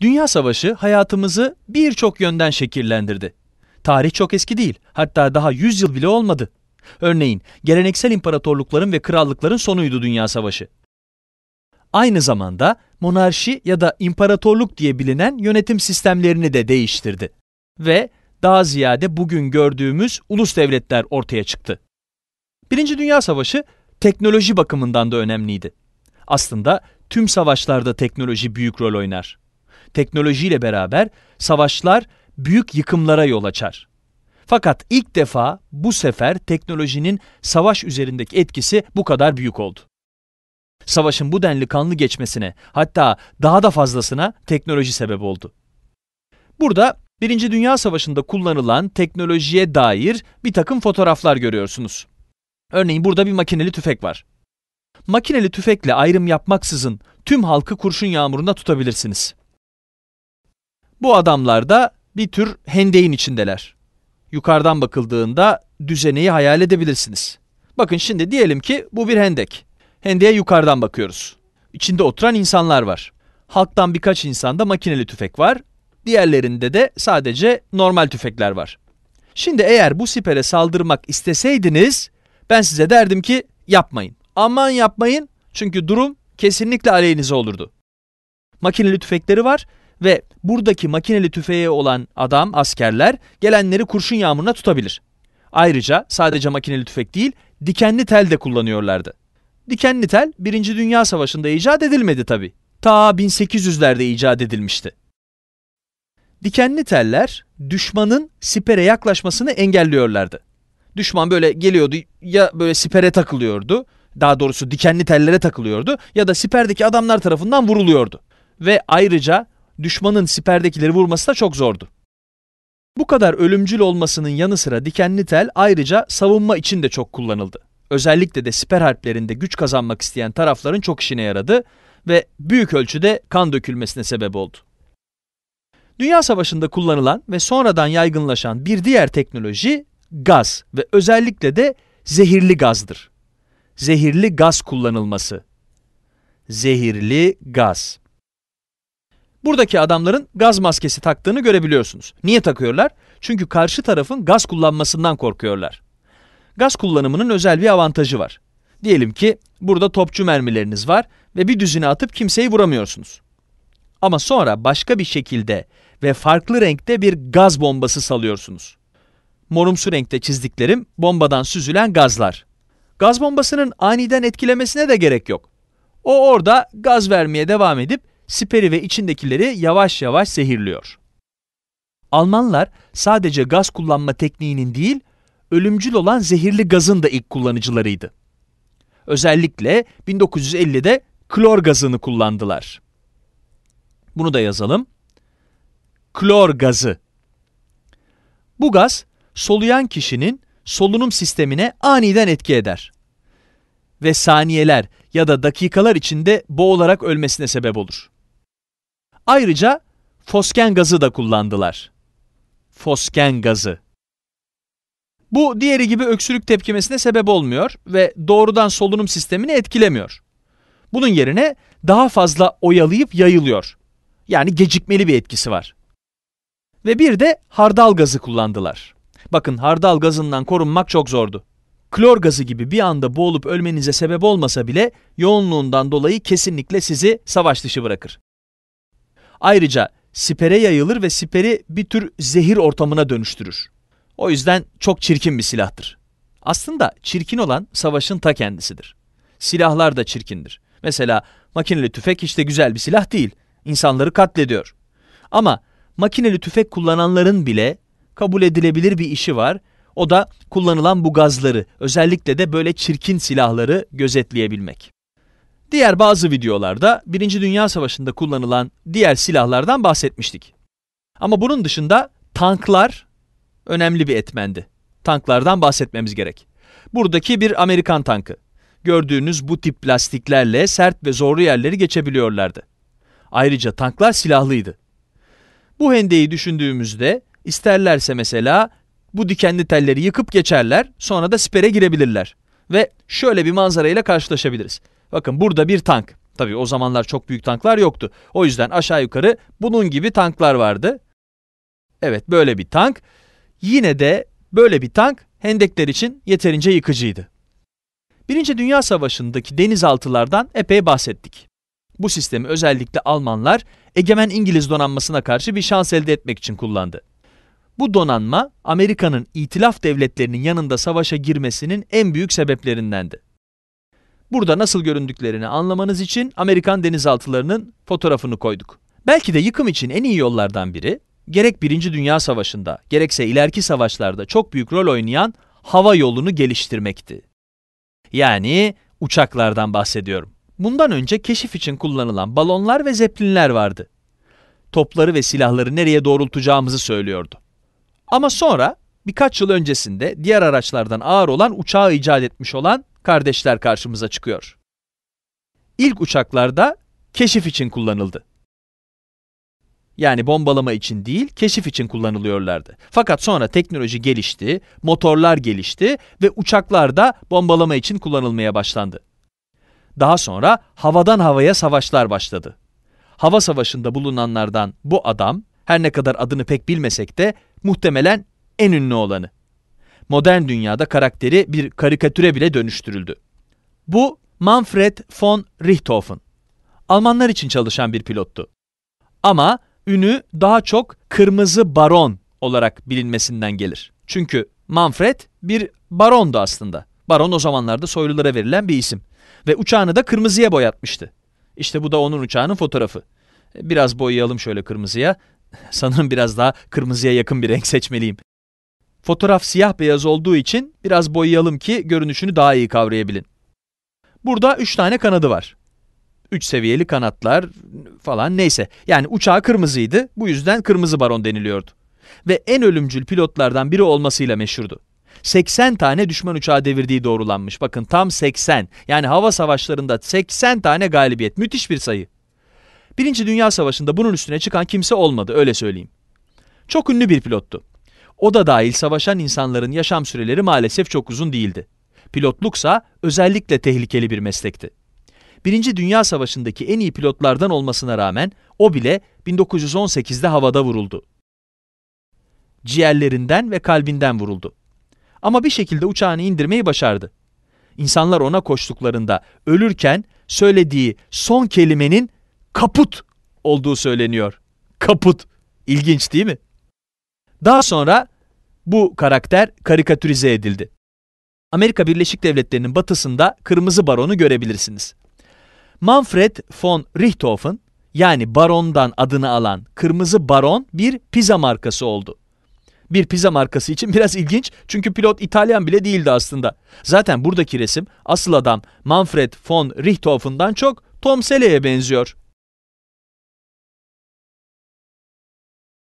Dünya Savaşı hayatımızı birçok yönden şekillendirdi. Tarih çok eski değil, hatta daha 100 yıl bile olmadı. Örneğin, geleneksel imparatorlukların ve krallıkların sonuydu Dünya Savaşı. Aynı zamanda monarşi ya da imparatorluk diye bilinen yönetim sistemlerini de değiştirdi ve daha ziyade bugün gördüğümüz ulus devletler ortaya çıktı. Birinci Dünya Savaşı teknoloji bakımından da önemliydi. Aslında tüm savaşlarda teknoloji büyük rol oynar teknolojiyle beraber savaşlar büyük yıkımlara yol açar. Fakat ilk defa bu sefer teknolojinin savaş üzerindeki etkisi bu kadar büyük oldu. Savaşın bu denli kanlı geçmesine hatta daha da fazlasına teknoloji sebep oldu. Burada Birinci Dünya Savaşı'nda kullanılan teknolojiye dair bir takım fotoğraflar görüyorsunuz. Örneğin burada bir makineli tüfek var. Makineli tüfekle ayrım yapmaksızın tüm halkı kurşun yağmuruna tutabilirsiniz. Bu adamlar da bir tür hendeyin içindeler. Yukarıdan bakıldığında düzeneyi hayal edebilirsiniz. Bakın şimdi diyelim ki bu bir hendek. Hendeye yukarıdan bakıyoruz. İçinde oturan insanlar var. Halktan birkaç insanda makineli tüfek var. Diğerlerinde de sadece normal tüfekler var. Şimdi eğer bu sipere saldırmak isteseydiniz ben size derdim ki yapmayın. Aman yapmayın çünkü durum kesinlikle aleyhinize olurdu. Makineli tüfekleri var ve buradaki makineli tüfeğe olan adam, askerler gelenleri kurşun yağmuruna tutabilir. Ayrıca sadece makineli tüfek değil, dikenli tel de kullanıyorlardı. Dikenli tel 1. Dünya Savaşı'nda icat edilmedi tabi. Ta 1800'lerde icat edilmişti. Dikenli teller düşmanın sipere yaklaşmasını engelliyorlardı. Düşman böyle geliyordu ya böyle sipere takılıyordu, daha doğrusu dikenli tellere takılıyordu ya da siperdeki adamlar tarafından vuruluyordu. Ve ayrıca düşmanın siperdekileri vurması da çok zordu. Bu kadar ölümcül olmasının yanı sıra dikenli tel ayrıca savunma için de çok kullanıldı. Özellikle de siper harplerinde güç kazanmak isteyen tarafların çok işine yaradı ve büyük ölçüde kan dökülmesine sebep oldu. Dünya Savaşı'nda kullanılan ve sonradan yaygınlaşan bir diğer teknoloji gaz ve özellikle de zehirli gazdır. Zehirli gaz kullanılması. Zehirli gaz. Buradaki adamların gaz maskesi taktığını görebiliyorsunuz. Niye takıyorlar? Çünkü karşı tarafın gaz kullanmasından korkuyorlar. Gaz kullanımının özel bir avantajı var. Diyelim ki burada topçu mermileriniz var ve bir düzine atıp kimseyi vuramıyorsunuz. Ama sonra başka bir şekilde ve farklı renkte bir gaz bombası salıyorsunuz. Morumsu renkte çizdiklerim bombadan süzülen gazlar. Gaz bombasının aniden etkilemesine de gerek yok. O orada gaz vermeye devam edip siperi ve içindekileri yavaş yavaş zehirliyor. Almanlar sadece gaz kullanma tekniğinin değil, ölümcül olan zehirli gazın da ilk kullanıcılarıydı. Özellikle 1950'de klor gazını kullandılar. Bunu da yazalım. Klor gazı. Bu gaz soluyan kişinin solunum sistemine aniden etki eder ve saniyeler ya da dakikalar içinde boğularak ölmesine sebep olur. Ayrıca fosken gazı da kullandılar. Fosken gazı. Bu diğeri gibi öksürük tepkimesine sebep olmuyor ve doğrudan solunum sistemini etkilemiyor. Bunun yerine daha fazla oyalayıp yayılıyor. Yani gecikmeli bir etkisi var. Ve bir de hardal gazı kullandılar. Bakın hardal gazından korunmak çok zordu. Klor gazı gibi bir anda boğulup ölmenize sebep olmasa bile yoğunluğundan dolayı kesinlikle sizi savaş dışı bırakır. Ayrıca sipere yayılır ve siperi bir tür zehir ortamına dönüştürür. O yüzden çok çirkin bir silahtır. Aslında çirkin olan savaşın ta kendisidir. Silahlar da çirkindir. Mesela makineli tüfek işte güzel bir silah değil. İnsanları katlediyor. Ama makineli tüfek kullananların bile kabul edilebilir bir işi var. O da kullanılan bu gazları, özellikle de böyle çirkin silahları gözetleyebilmek. Diğer bazı videolarda 1. Dünya Savaşı'nda kullanılan diğer silahlardan bahsetmiştik. Ama bunun dışında tanklar önemli bir etmendi. Tanklardan bahsetmemiz gerek. Buradaki bir Amerikan tankı. Gördüğünüz bu tip plastiklerle sert ve zorlu yerleri geçebiliyorlardı. Ayrıca tanklar silahlıydı. Bu hendeyi düşündüğümüzde isterlerse mesela bu dikenli telleri yıkıp geçerler sonra da sipere girebilirler ve şöyle bir manzarayla karşılaşabiliriz. Bakın burada bir tank. Tabi o zamanlar çok büyük tanklar yoktu. O yüzden aşağı yukarı bunun gibi tanklar vardı. Evet böyle bir tank. Yine de böyle bir tank hendekler için yeterince yıkıcıydı. Birinci Dünya Savaşı'ndaki denizaltılardan epey bahsettik. Bu sistemi özellikle Almanlar egemen İngiliz donanmasına karşı bir şans elde etmek için kullandı. Bu donanma Amerika'nın itilaf devletlerinin yanında savaşa girmesinin en büyük sebeplerindendi. Burada nasıl göründüklerini anlamanız için Amerikan denizaltılarının fotoğrafını koyduk. Belki de yıkım için en iyi yollardan biri, gerek Birinci Dünya Savaşı'nda, gerekse ileriki savaşlarda çok büyük rol oynayan hava yolunu geliştirmekti. Yani uçaklardan bahsediyorum. Bundan önce keşif için kullanılan balonlar ve zeplinler vardı. Topları ve silahları nereye doğrultacağımızı söylüyordu. Ama sonra birkaç yıl öncesinde diğer araçlardan ağır olan uçağı icat etmiş olan kardeşler karşımıza çıkıyor. İlk uçaklarda keşif için kullanıldı. Yani bombalama için değil, keşif için kullanılıyorlardı. Fakat sonra teknoloji gelişti, motorlar gelişti ve uçaklar da bombalama için kullanılmaya başlandı. Daha sonra havadan havaya savaşlar başladı. Hava savaşında bulunanlardan bu adam, her ne kadar adını pek bilmesek de muhtemelen en ünlü olanı modern dünyada karakteri bir karikatüre bile dönüştürüldü. Bu Manfred von Richthofen. Almanlar için çalışan bir pilottu. Ama ünü daha çok Kırmızı Baron olarak bilinmesinden gelir. Çünkü Manfred bir barondu aslında. Baron o zamanlarda soylulara verilen bir isim. Ve uçağını da kırmızıya boyatmıştı. İşte bu da onun uçağının fotoğrafı. Biraz boyayalım şöyle kırmızıya. Sanırım biraz daha kırmızıya yakın bir renk seçmeliyim. Fotoğraf siyah beyaz olduğu için biraz boyayalım ki görünüşünü daha iyi kavrayabilin. Burada 3 tane kanadı var. 3 seviyeli kanatlar falan neyse. Yani uçağı kırmızıydı bu yüzden kırmızı baron deniliyordu. Ve en ölümcül pilotlardan biri olmasıyla meşhurdu. 80 tane düşman uçağı devirdiği doğrulanmış. Bakın tam 80. Yani hava savaşlarında 80 tane galibiyet. Müthiş bir sayı. Birinci Dünya Savaşı'nda bunun üstüne çıkan kimse olmadı öyle söyleyeyim. Çok ünlü bir pilottu. O da dahil savaşan insanların yaşam süreleri maalesef çok uzun değildi. Pilotluksa özellikle tehlikeli bir meslekti. Birinci Dünya Savaşı'ndaki en iyi pilotlardan olmasına rağmen o bile 1918'de havada vuruldu. Ciğerlerinden ve kalbinden vuruldu. Ama bir şekilde uçağını indirmeyi başardı. İnsanlar ona koştuklarında ölürken söylediği son kelimenin kaput olduğu söyleniyor. Kaput. İlginç değil mi? Daha sonra bu karakter karikatürize edildi. Amerika Birleşik Devletleri'nin batısında Kırmızı Baron'u görebilirsiniz. Manfred von Richthofen yani barondan adını alan Kırmızı Baron bir pizza markası oldu. Bir pizza markası için biraz ilginç çünkü pilot İtalyan bile değildi aslında. Zaten buradaki resim asıl adam Manfred von Richthofen'dan çok Tom Selleck'e benziyor.